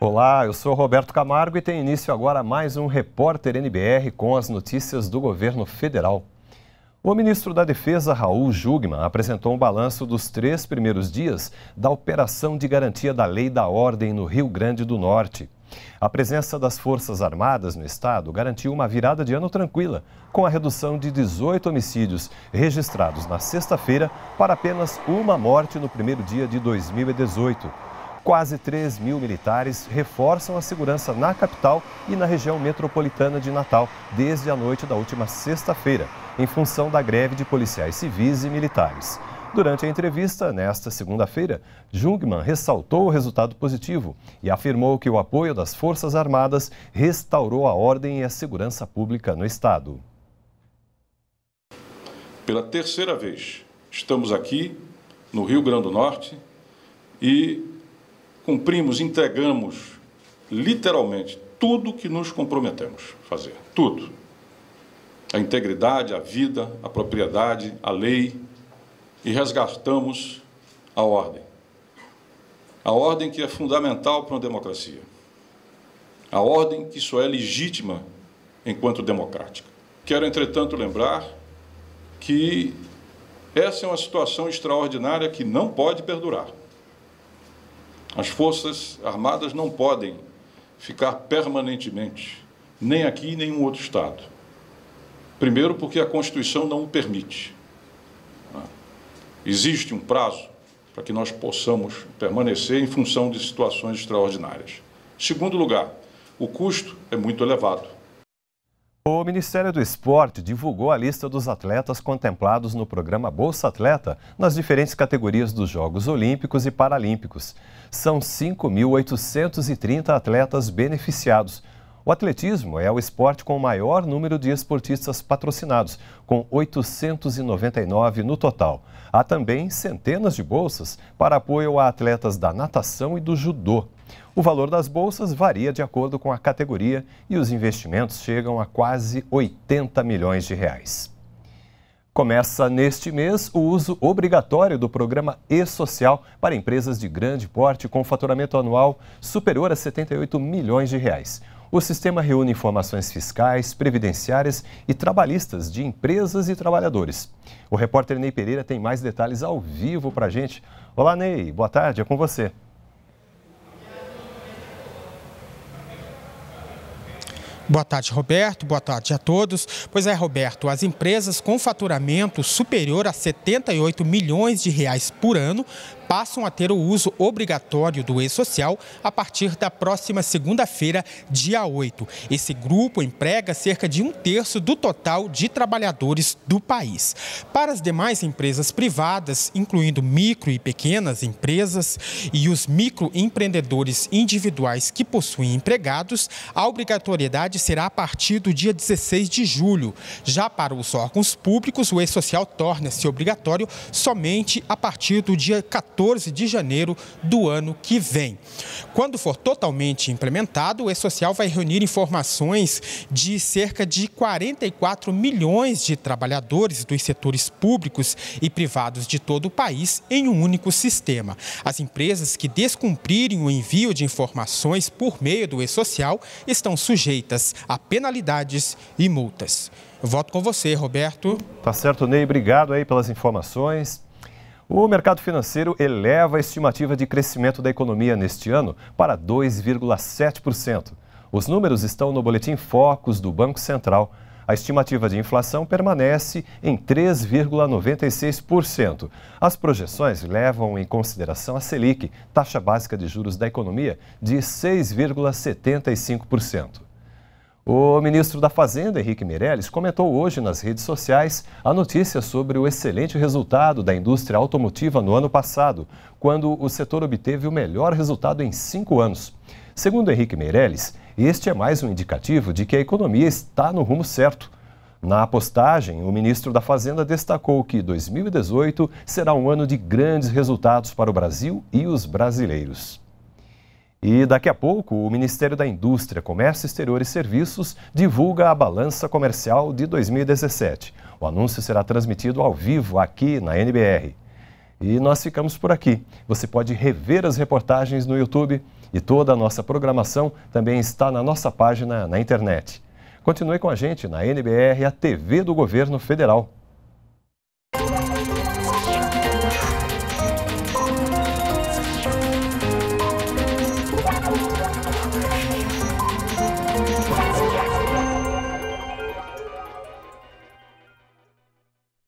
Olá, eu sou Roberto Camargo e tem início agora mais um Repórter NBR com as notícias do governo federal. O ministro da Defesa, Raul Jugman, apresentou um balanço dos três primeiros dias da operação de garantia da lei da ordem no Rio Grande do Norte. A presença das Forças Armadas no estado garantiu uma virada de ano tranquila, com a redução de 18 homicídios registrados na sexta-feira para apenas uma morte no primeiro dia de 2018. Quase 3 mil militares reforçam a segurança na capital e na região metropolitana de Natal desde a noite da última sexta-feira, em função da greve de policiais civis e militares. Durante a entrevista, nesta segunda-feira, Jungmann ressaltou o resultado positivo e afirmou que o apoio das Forças Armadas restaurou a ordem e a segurança pública no Estado. Pela terceira vez, estamos aqui no Rio Grande do Norte e cumprimos, entregamos literalmente tudo que nos comprometemos a fazer, tudo. A integridade, a vida, a propriedade, a lei, e resgatamos a ordem. A ordem que é fundamental para uma democracia. A ordem que só é legítima enquanto democrática. Quero, entretanto, lembrar que essa é uma situação extraordinária que não pode perdurar. As Forças Armadas não podem ficar permanentemente, nem aqui, nem em nenhum outro Estado. Primeiro, porque a Constituição não o permite existe um prazo para que nós possamos permanecer em função de situações extraordinárias. Segundo lugar, o custo é muito elevado. O Ministério do Esporte divulgou a lista dos atletas contemplados no programa Bolsa Atleta nas diferentes categorias dos Jogos Olímpicos e Paralímpicos. São 5.830 atletas beneficiados, o atletismo é o esporte com o maior número de esportistas patrocinados, com 899 no total. Há também centenas de bolsas para apoio a atletas da natação e do judô. O valor das bolsas varia de acordo com a categoria e os investimentos chegam a quase 80 milhões de reais. Começa neste mês o uso obrigatório do programa E-Social para empresas de grande porte com faturamento anual superior a 78 milhões de reais. O sistema reúne informações fiscais, previdenciárias e trabalhistas de empresas e trabalhadores. O repórter Ney Pereira tem mais detalhes ao vivo para a gente. Olá, Ney. Boa tarde. É com você. Boa tarde, Roberto. Boa tarde a todos. Pois é, Roberto, as empresas com faturamento superior a 78 milhões de reais por ano passam a ter o uso obrigatório do e-social a partir da próxima segunda-feira, dia 8. Esse grupo emprega cerca de um terço do total de trabalhadores do país. Para as demais empresas privadas, incluindo micro e pequenas empresas e os microempreendedores individuais que possuem empregados, a obrigatoriedade será a partir do dia 16 de julho. Já para os órgãos públicos, o e-social torna-se obrigatório somente a partir do dia 14 de janeiro do ano que vem. Quando for totalmente implementado, o e-social vai reunir informações de cerca de 44 milhões de trabalhadores dos setores públicos e privados de todo o país em um único sistema. As empresas que descumprirem o envio de informações por meio do e-social estão sujeitas sujeitas a penalidades e multas. voto com você, Roberto. Tá certo, Ney. Obrigado aí pelas informações. O mercado financeiro eleva a estimativa de crescimento da economia neste ano para 2,7%. Os números estão no boletim Focus do Banco Central. A estimativa de inflação permanece em 3,96%. As projeções levam em consideração a Selic, taxa básica de juros da economia, de 6,75%. O ministro da Fazenda, Henrique Meirelles, comentou hoje nas redes sociais a notícia sobre o excelente resultado da indústria automotiva no ano passado, quando o setor obteve o melhor resultado em cinco anos. Segundo Henrique Meirelles, este é mais um indicativo de que a economia está no rumo certo. Na postagem, o ministro da Fazenda destacou que 2018 será um ano de grandes resultados para o Brasil e os brasileiros. E daqui a pouco, o Ministério da Indústria, Comércio Exterior e Serviços divulga a balança comercial de 2017. O anúncio será transmitido ao vivo aqui na NBR. E nós ficamos por aqui. Você pode rever as reportagens no YouTube e toda a nossa programação também está na nossa página na internet. Continue com a gente na NBR, a TV do Governo Federal.